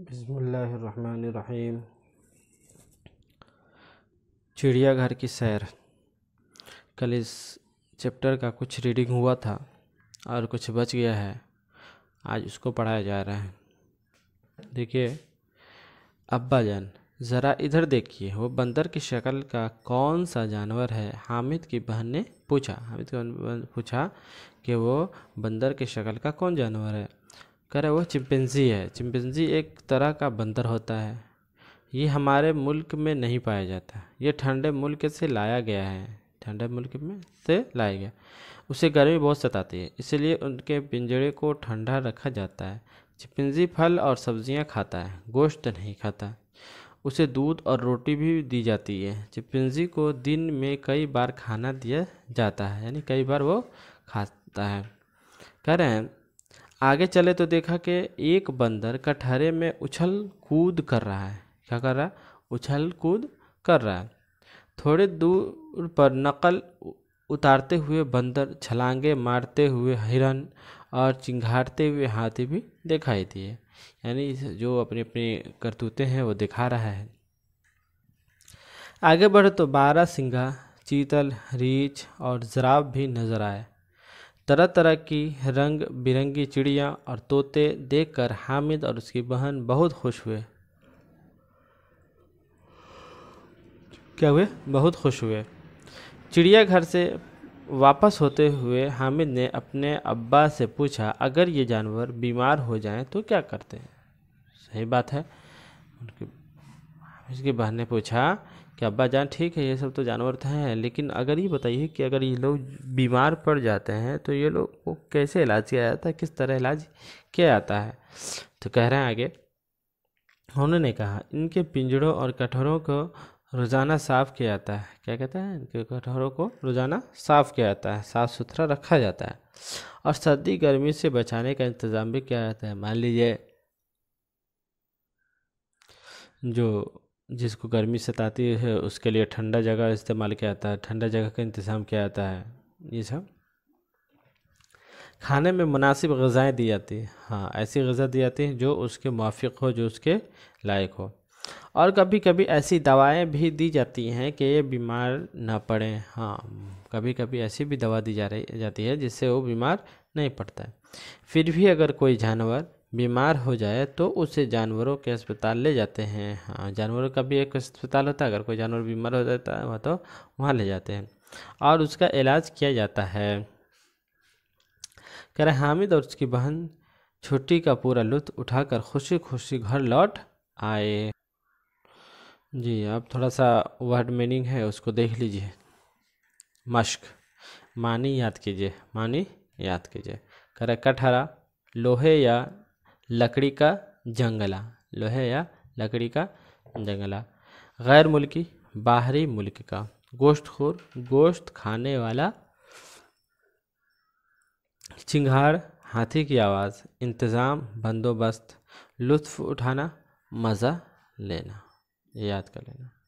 बसमीम चिड़ियाघर की सैर कल इस चैप्टर का कुछ रीडिंग हुआ था और कुछ बच गया है आज उसको पढ़ाया जा रहा है देखिए अब्बा जान ज़रा इधर देखिए वो बंदर की शक्ल का कौन सा जानवर है हामिद की बहन ने पूछा हामिद की बहन पूछा कि वो बंदर की शक्ल का कौन जानवर है कह रहे वह चिंपेंज़ी है चिंपेंज़ी एक तरह का बंदर होता है ये हमारे मुल्क में नहीं पाया जाता ये ठंडे मुल्क से लाया गया है ठंडे मुल्क में से लाया गया उसे गर्मी बहुत सताती है इसलिए उनके पिंजरे को ठंडा रखा जाता है चिपिंजी फल और सब्जियां खाता है गोश्त नहीं खाता उसे दूध और रोटी भी दी जाती है चिपिंजी को दिन में कई बार खाना दिया जाता है यानी कई बार वो खाता है कह रहे हैं आगे चले तो देखा कि एक बंदर कटहरे में उछल कूद कर रहा है क्या कर रहा है उछल कूद कर रहा है थोड़ी दूर पर नकल उतारते हुए बंदर छलांगे मारते हुए हिरन और चिंघाड़ते हुए हाथी भी दिखाई दिए यानी जो अपनी अपनी करतूतें हैं वो दिखा रहा है आगे बढ़े तो बारह सिंगा चीतल रीछ और जराब भी नजर आए तरह तरह की रंग बिरंगी चिड़िया और तोते देखकर हामिद और उसकी बहन बहुत खुश हुए क्या हुए बहुत खुश हुए चिड़ियाघर से वापस होते हुए हामिद ने अपने अब्बा से पूछा अगर ये जानवर बीमार हो जाएं तो क्या करते हैं सही बात है उनकी उसकी बहन ने पूछा कि अब्बा जान ठीक है ये सब तो जानवर तो हैं लेकिन अगर ये बताइए कि अगर ये लोग बीमार पड़ जाते हैं तो ये लोग को कैसे इलाज किया जाता है किस तरह इलाज किया जाता है तो कह रहे हैं आगे उन्होंने कहा इनके पिंजड़ों और कटहरों को रोज़ाना साफ़ किया जाता है क्या कहते हैं इनके कटहरों को रोज़ाना साफ़ किया जाता है साफ़ सुथरा रखा जाता है और सर्दी गर्मी से बचाने का इंतज़ाम भी किया जाता है मान लीजिए जो जिसको गर्मी सताती है उसके लिए ठंडा जगह इस्तेमाल किया जाता है ठंडा जगह का इंतज़ाम किया जाता है ये सब खाने में मुनासिब गज़ाएँ दी जाती हैं हाँ ऐसी गज़ा दी जाती है जो उसके मुआफ़ हो जो उसके लायक हो और कभी कभी ऐसी दवाएं भी दी जाती हैं कि ये बीमार ना पड़े हाँ कभी कभी ऐसी भी दवा दी जा रही जाती है जिससे वो बीमार नहीं पड़ता है फिर भी अगर कोई जानवर बीमार हो जाए तो उसे जानवरों के अस्पताल ले जाते हैं हाँ जानवरों का भी एक अस्पताल होता है अगर कोई जानवर बीमार हो जाता है वह तो वहाँ ले जाते हैं और उसका इलाज किया जाता है कह रहे हामिद और उसकी बहन छुट्टी का पूरा लुत्फ उठाकर खुशी खुशी घर लौट आए जी अब थोड़ा सा वर्ड मीनिंग है उसको देख लीजिए मश्क मानी याद कीजिए मानी याद कीजिए करे रहे कटहरा लोहे या लकड़ी का जंगला लोहे या लकड़ी का जंगला गैर मुल्की बाहरी मुल्क का गोश्त खोर गोश्त खाने वाला चिंगार हाथी की आवाज़ इंतज़ाम बंदोबस्त लुत्फ़ उठाना मज़ा लेना याद कर लेना